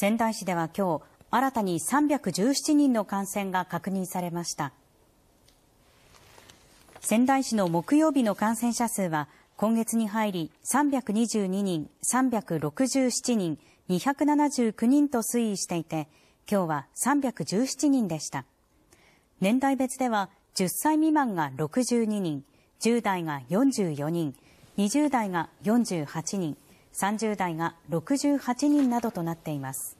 仙台市では今日新たに317人の感染が確認されました仙台市の木曜日の感染者数は今月に入り322人367人279人と推移していて今日は317人でした年代別では10歳未満が62人10代が44人20代が48人30代が68人などとなっています。